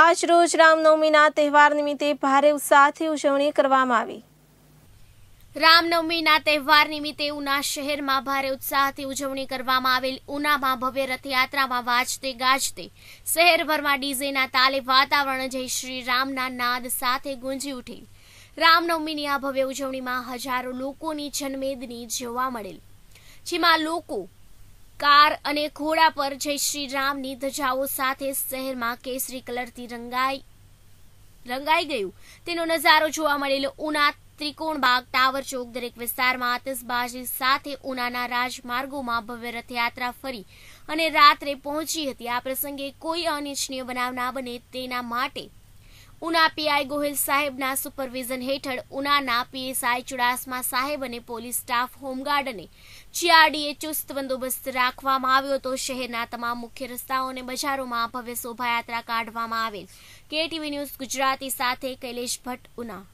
આજ રોજ રામનવમીના તહેવાર નિમિત્તે ભારે ઉત્સાહથી ઉજવણી કરવામાં આવી રામનવમીના તહેવાર નિમિત્તે ઉના શહેરમાં ભારે ઉત્સાહથી ઉજવણી કરવામાં આવેલ ઉનામાં ભવ્ય રથયાત્રામાં વાજતે ગાજતે શહેરભરમાં ડીજેના તાલે વાતાવરણ જય શ્રી રામના નાદ સાથે ગુંજી ઉઠી રામનવમીની આ ભવ્ય ઉજવણીમાં હજારો લોકોની જન્મેદની જોવા મળેલ જેમાં લોકો કાર અને ઘોડા પર જય શ્રી રામની ધજાઓ સાથે શહેરમાં કેસરી કલરથી રંગાઈ રંગાઈ ગયું તેનો નજારો જોવા મળેલો ઉના ત્રિકોણ બાગ ટાવર ચોક દરેક વિસ્તારમાં આતશબાજી સાથે ઉનાના રાજમાર્ગોમાં ભવ્ય રથયાત્રા ફરી અને રાત્રે પહોંચી હતી આ પ્રસંગે કોઈ અનિચ્છનીય બનાવ ના બને તેના માટે ઉના પીઆઈ ગોહિલ સાહેબના સુપરવિઝન હેઠળ ઉનાના પીએસઆઈ ચુડાસમા સાહેબ અને પોલીસ સ્ટાફ હોમગાર્ડને અને જીઆરડીએ ચુસ્ત બંદોબસ્ત રાખવામાં આવ્યો હતો શહેરના તમામ મુખ્ય રસ્તાઓ અને બજારોમાં ભવ્ય શોભાયાત્રા કાઢવામાં આવેલ કેટીવી ન્યૂઝ ગુજરાતી સાથે કૈલેશ ભટ્ટ ઉના